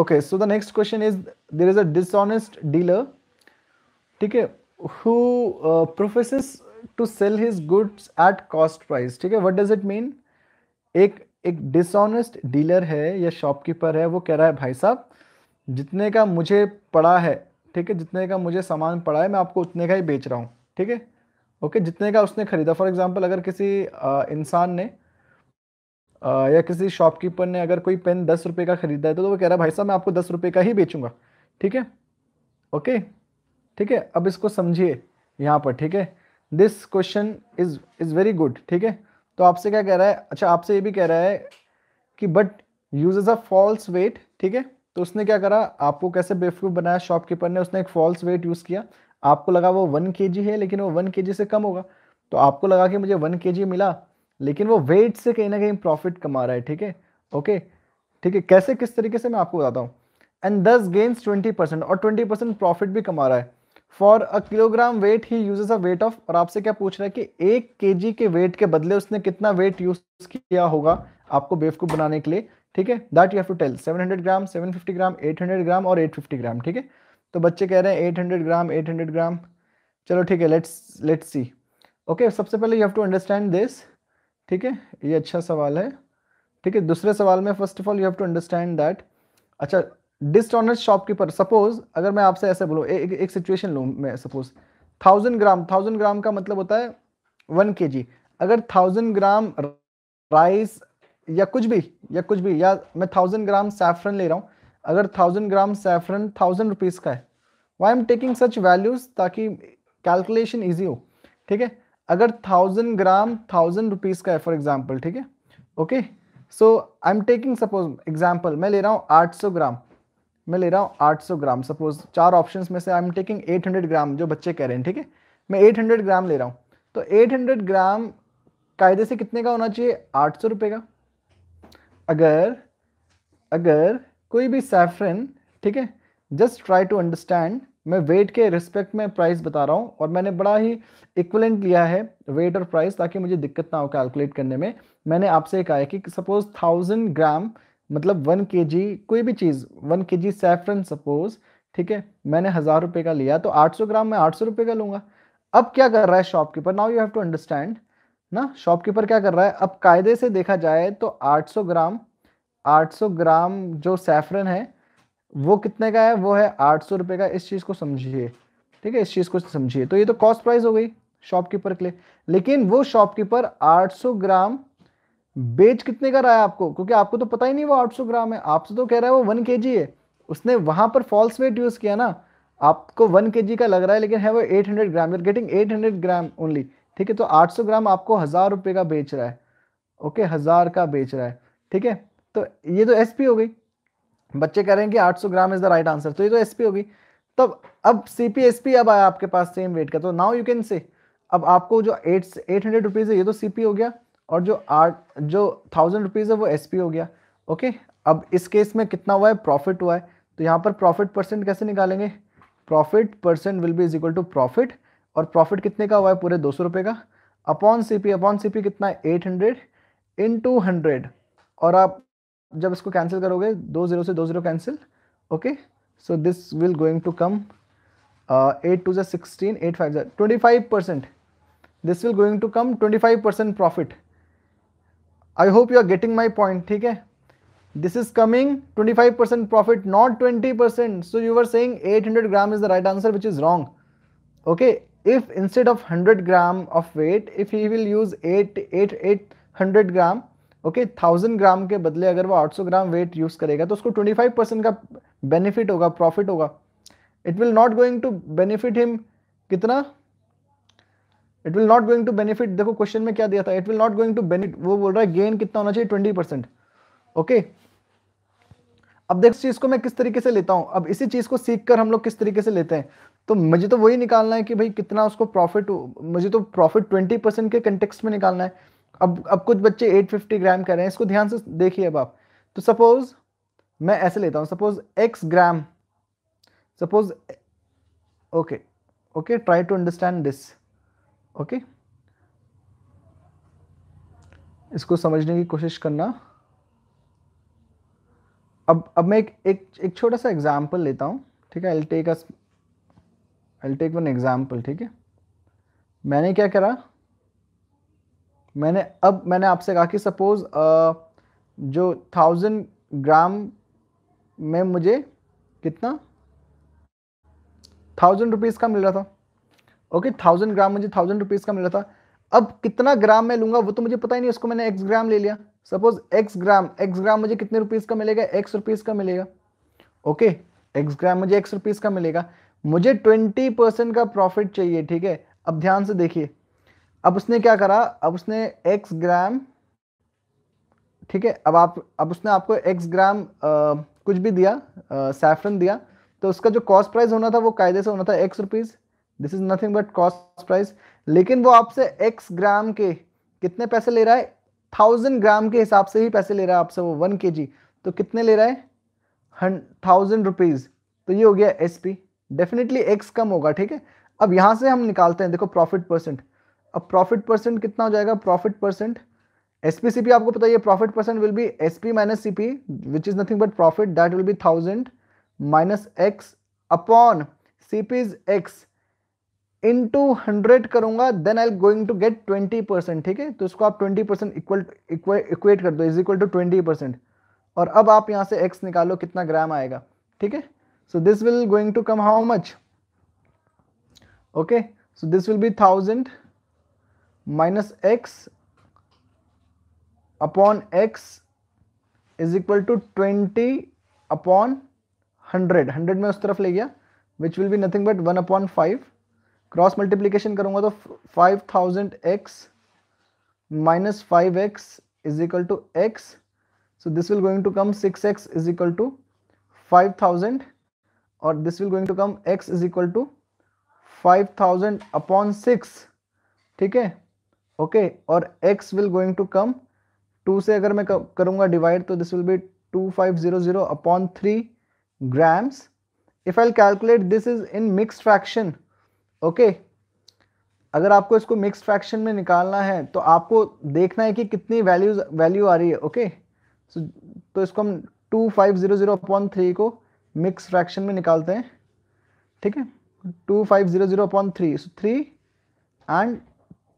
Okay so the next question is there is a dishonest dealer ठीक है who professes to sell his goods at cost price ठीक है what does it mean एक एक dishonest dealer है या shopkeeper है वो कह रहा है भाई साहब जितने का मुझे पड़ा है ठीक है जितने का मुझे सामान पड़ा है मैं आपको उतने का ही बेच रहा हूँ ठीक है ओके okay, जितने का उसने खरीदा फॉर एग्जाम्पल अगर किसी इंसान ने आ, या किसी शॉपकीपर ने अगर कोई पेन दस रुपये का खरीदा है तो, तो वो कह रहा है भाई साहब मैं आपको दस रुपये का ही बेचूंगा ठीक है ओके ठीक है अब इसको समझिए यहाँ पर ठीक है this question is is very good ठीक है तो आपसे क्या कह रहा है अच्छा आपसे ये भी कह रहा है कि but uses a false weight ठीक है तो उसने क्या करा आपको कैसे बेवकूफ़ बनाया शॉपकीपर ने उसने एक फॉल्स वेट यूज़ किया आपको लगा वो वन के है लेकिन वो वन के से कम होगा तो आपको लगा कि मुझे वन के मिला लेकिन वो वेट से कहीं ना कहीं प्रॉफिट कमा रहा है ठीक है ओके ठीक है कैसे किस तरीके से मैं आपको बताता हूँ and thus gains twenty percent और ट्वेंटी परसेंट प्रॉफिट भी कमा रहा है for a kilogram weight he uses a weight of और आपसे क्या पूछ रहा है कि एक के के वेट के बदले उसने कितना वेट यूज किया होगा आपको बेवकूफ बनाने के लिए ठीक है that you have to tell 700 gram 750 gram 800 gram और 850 ग्राम ठीक है तो बच्चे कह रहे हैं 800 ग्राम 800 ग्राम चलो ठीक है लेट्स लेट्स सी ओके सबसे पहले you have to understand this ठीक है ये अच्छा सवाल है ठीक है दूसरे सवाल में first of all you have to understand that अच्छा डिसऑनेस्ट शॉपकीपर सपोज अगर मैं आपसे ऐसे बोलूँ एक एक सिचुएशन लूँ मैं suppose thousand gram thousand gram का मतलब होता है वन के जी अगर थाउजेंड ग्राम राइस या कुछ भी या कुछ भी या मैं थाउजेंड ग्राम सैफरन ले रहा हूँ अगर thousand gram saffron thousand rupees का है why am taking such values ताकि कैलकुलेशन ईजी हो ठीक है अगर थाउजेंड ग्राम थाउजेंड रुपीज़ का है फॉर एग्जाम्पल ठीक है okay so I am taking suppose example मैं ले रहा हूँ आठ सौ ग्राम मैं ले रहा हूँ आठ सौ ग्राम सपोज चार ऑप्शन में से I am taking eight hundred gram जो बच्चे कह रहे हैं ठीक है मैं एट हंड्रेड ग्राम ले रहा हूँ तो एट हंड्रेड ग्राम कायदे से कितने का होना चाहिए आठ सौ रुपये का अगर अगर कोई भी सैफरन ठीक है जस्ट ट्राई टू अंडरस्टैंड मैं वेट के रिस्पेक्ट में प्राइस बता रहा हूँ और मैंने बड़ा ही इक्वलेंट लिया है वेट और प्राइस ताकि मुझे दिक्कत ना हो कैलकुलेट करने में मैंने आपसे कहा है कि सपोज थाउजेंड ग्राम मतलब वन के कोई भी चीज़ वन के जी सैफरन सपोज ठीक है मैंने हज़ार रुपये का लिया तो आठ सौ ग्राम मैं आठ सौ रुपये का लूँगा अब क्या कर रहा है shopkeeper now you have to understand ना शॉपकीपर क्या कर रहा है अब कायदे से देखा जाए तो सौ ग्राम 800 ग्राम जो सैफरन है वो कितने का है वो है आठ सौ का इस चीज़ को समझिए ठीक है इस चीज़ को समझिए तो ये तो कॉस्ट प्राइस हो गई शॉपकीपर के लिए लेकिन वो शॉपकीपर 800 ग्राम बेच कितने का रहा है आपको क्योंकि आपको तो पता ही नहीं वो 800 ग्राम है आपसे तो कह रहा है वो वन के है उसने वहां पर फॉल्स वेट यूज़ किया ना आपको वन के का लग रहा है लेकिन है वो eight hundred gram you're getting eight hundred gram only ठीक है तो आठ सौ ग्राम आपको हज़ार का बेच रहा है ओके हज़ार का बेच रहा है ठीक है तो ये तो एसपी हो गई बच्चे कह रहे हैं कि 800 gram is the right answer तो ये तो एसपी हो गई तब अब सीपीएसपी अब आया आपके पास सेम वेट का तो नाउ यू कैन से अब आपको जो एट एट हंड्रेड रुपीज़ है ये तो सीपी हो गया और जो आठ जो थाउजेंड रुपीज़ है वो एसपी हो गया ओके अब इस केस में कितना हुआ है प्रॉफिट हुआ है तो यहाँ पर प्रॉफिट परसेंट कैसे निकालेंगे profit percent will be is equal to profit और प्रॉफिट कितने का हुआ है पूरे दो सौ रुपये का upon C P upon C P कितना eight hundred in to hundred और आप जब इसको कैंसिल करोगे दो जीरो से दो zero cancel okay so this will going to come at two sixteen eight five twenty five percent this will going to come twenty five percent profit I hope you are getting my point ठीक है this is coming twenty five percent profit not twenty percent so you are saying eight hundred gram is the right answer which is wrong okay if instead of hundred gram of weight if you will use eight eight eight hundred gram okay thousand gram के बदले अगर वो आठ सौ gram weight use करेगा तो उसको twenty five percent का बेनिफिट होगा प्रॉफिट होगा it will not going to benefit him कितना it will not going to benefit देखो क्वेश्चन में क्या दिया था it will not going to benefit वो बोल रहा है गेन कितना होना चाहिए ट्वेंटी परसेंट ओके अब देख चीज को मैं किस तरीके से लेता हूं अब इसी चीज को सीख कर हम लोग किस तरीके से लेते हैं तो मुझे तो वही निकालना है कि भाई कितना उसको प्रॉफिट मुझे तो प्रॉफिट ट्वेंटी परसेंट के कंटेक्स में निकालना है अब अब कुछ बच्चे 850 ग्राम कर रहे हैं इसको ध्यान से देखिए अब आप तो सपोज मैं ऐसे लेता हूँ suppose x gram suppose okay okay try to understand this okay इसको समझने की कोशिश करना अब अब मैं एक एक, एक छोटा सा एग्जाम्पल लेता हूँ ठीक है I take L take one example ठीक है मैंने क्या करा मैंने अब मैंने आपसे कहा कि सपोज जो थाउजेंड ग्राम में मुझे कितना थाउजेंड रुपीज का मिल रहा था ओके थाउजेंड ग्राम मुझे थाउजेंड रुपीज का मिल रहा था अब कितना ग्राम मैं लूंगा वो तो मुझे पता ही नहीं उसको मैंने एक्स ग्राम ले लिया suppose x gram x gram मुझे कितने रुपीज का मिलेगा एक्स रुपीज का मिलेगा ओके एक्स ग्राम मुझे एक्स रुपीज का मिलेगा मुझे ट्वेंटी परसेंट का प्रॉफिट चाहिए ठीक है अब ध्यान से देखिए अब उसने क्या करा अब उसने एक्स ग्राम ठीक है अब आप अब उसने आपको एक्स ग्राम आ, कुछ भी दिया सैफरन दिया तो उसका जो कॉस्ट प्राइस होना था वो कायदे से होना था x rupees this is nothing but cost price लेकिन वो आपसे एक्स ग्राम के कितने पैसे ले रहा है थाउजेंड ग्राम के हिसाब से ही पैसे ले रहा है आपसे वो वन के जी तो कितने ले रहा है थाउजेंड रुपीज तो ये हो गया एस पी डेफिनेटली एक्स कम होगा ठीक है अब यहाँ से हम निकालते हैं देखो प्रॉफिट परसेंट अब प्रॉफिट परसेंट कितना हो जाएगा प्रॉफिट परसेंट एसपीसीपी आपको पता है profit percent will be SP minus CP which is nothing but profit that will be thousand minus x upon CP x in to hundred करूंगा then I going to get twenty percent ठीक है तो इसको आप twenty percent equal equate कर दो is equal to twenty percent और अब आप यहां से एक्स निकालो कितना ग्राम आएगा ठीक है so this will going to come how much okay so this will be thousand minus x upon x is equal to twenty upon hundred hundred में उस तरफ ले गया which will be nothing but one upon five cross multiplication करूंगा तो five thousand x minus five x is equal to x so this will going to come six x is equal to five thousand और this will going to come x is equal to five thousand upon six ठीक है okay और x will going to come two से अगर मैं करूंगा divide तो this will be two five zero zero upon three grams if I calculate this is in mix fraction okay अगर आपको इसको मिक्स फ्रैक्शन में निकालना है तो आपको देखना है कि कितनी वैल्यूज वैल्यू आ रही है ओके okay? so, तो इसको हम two five zero zero upon three को मिक्स फ्रैक्शन में निकालते हैं ठीक है two five zero zero upon three so three and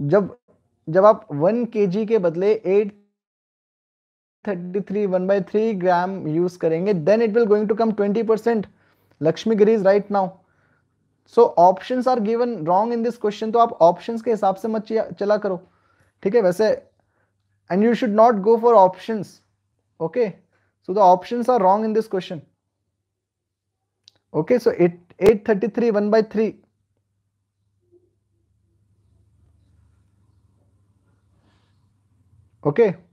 जब जब आप वन के के बदले eight thirty three one by three gram use करेंगे then it will going to come twenty percent Lakshmi गिरीज right now so option are given wrong in this question तो आप ऑप्शन के हिसाब से मत चला करो ठीक है वैसे and you should not go for option okay so the option are wrong in this question okay so eight eight thirty three one by three Okay.